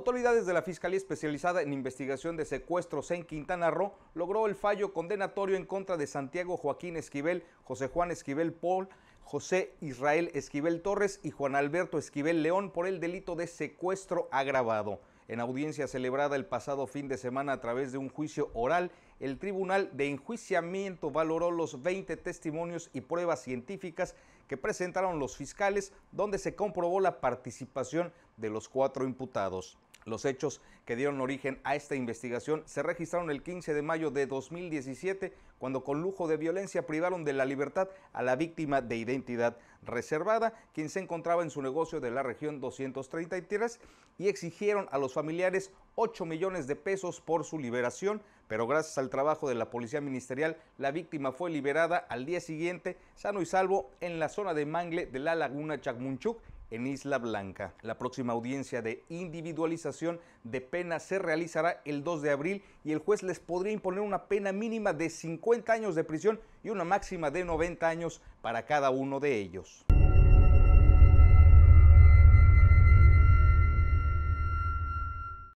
Autoridades de la Fiscalía Especializada en Investigación de Secuestros en Quintana Roo logró el fallo condenatorio en contra de Santiago Joaquín Esquivel, José Juan Esquivel Paul, José Israel Esquivel Torres y Juan Alberto Esquivel León por el delito de secuestro agravado. En audiencia celebrada el pasado fin de semana a través de un juicio oral, el Tribunal de Enjuiciamiento valoró los 20 testimonios y pruebas científicas que presentaron los fiscales, donde se comprobó la participación de los cuatro imputados. Los hechos que dieron origen a esta investigación se registraron el 15 de mayo de 2017, cuando con lujo de violencia privaron de la libertad a la víctima de identidad reservada, quien se encontraba en su negocio de la región 233, y exigieron a los familiares 8 millones de pesos por su liberación, pero gracias al trabajo de la Policía Ministerial, la víctima fue liberada al día siguiente, sano y salvo, en la zona de Mangle de la Laguna Chacmunchuc en Isla Blanca. La próxima audiencia de individualización de pena se realizará el 2 de abril y el juez les podría imponer una pena mínima de 50 años de prisión y una máxima de 90 años para cada uno de ellos.